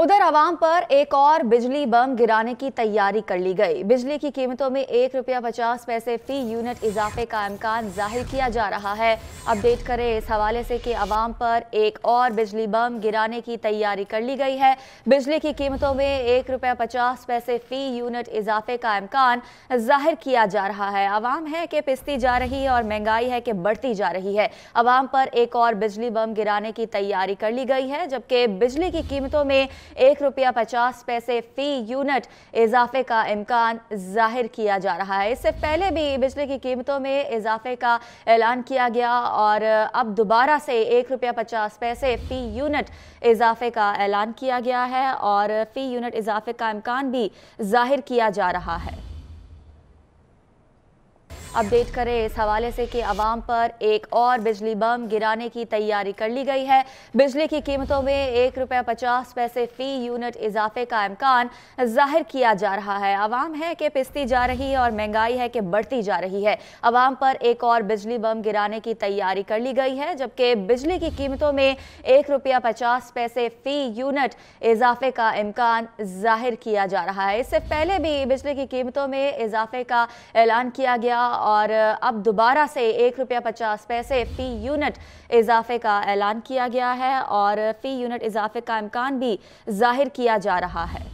उधर आवाम पर एक और बिजली बम गिराने की तैयारी कर ली गई बिजली की कीमतों में एक रुपया पचास पैसे फी यूनिट इजाफे का इम्कान जाहिर किया जा रहा है अपडेट करें इस हवाले से कि आवाम पर एक और बिजली बम गिराने की तैयारी कर ली गई है बिजली की कीमतों में एक रुपया पचास पैसे फी यूनिट इजाफे का इम्कान जाहिर किया जा रहा है आवाम है कि पिसती जा रही है और महंगाई है कि बढ़ती जा रही है आवाम पर एक और बिजली बम गिराने की तैयारी कर ली गई है जबकि बिजली की कीमतों में एक रुपया पचास पैसे फी यूनिट इजाफे का इम्कान जाहिर किया जा रहा है इससे पहले भी बिजली की कीमतों में इजाफे का ऐलान किया गया और अब दोबारा से एक रुपया पचास पैसे फी यूनिट इजाफे का ऐलान किया गया है और फी यूनिट इजाफे का इम्कान भी जाहिर किया जा रहा है अपडेट करें इस हवाले से कि आवाम पर एक और बिजली बम गिराने की तैयारी कर ली गई है बिजली की कीमतों में एक रुपये पचास पैसे फ़ी यूनिट इजाफे का अम्कान जाहिर किया जा रहा है आवाम है कि पिसती जा रही है और महंगाई है कि बढ़ती जा रही है आवाम पर एक और बिजली बम गिराने की तैयारी कर ली गई है जबकि बिजली की कीमतों में एक रुपया पचास पैसे फ़ी यूनिट इजाफे का इम्कान जाहिर किया जा रहा है इससे पहले भी बिजली की कीमतों में इजाफे का ऐलान किया गया और अब दोबारा से एक रुपया पचास पैसे फ़ी यूनिट इजाफे का ऐलान किया गया है और फ़ी यूनिट इजाफे का इम्कान भी जाहिर किया जा रहा है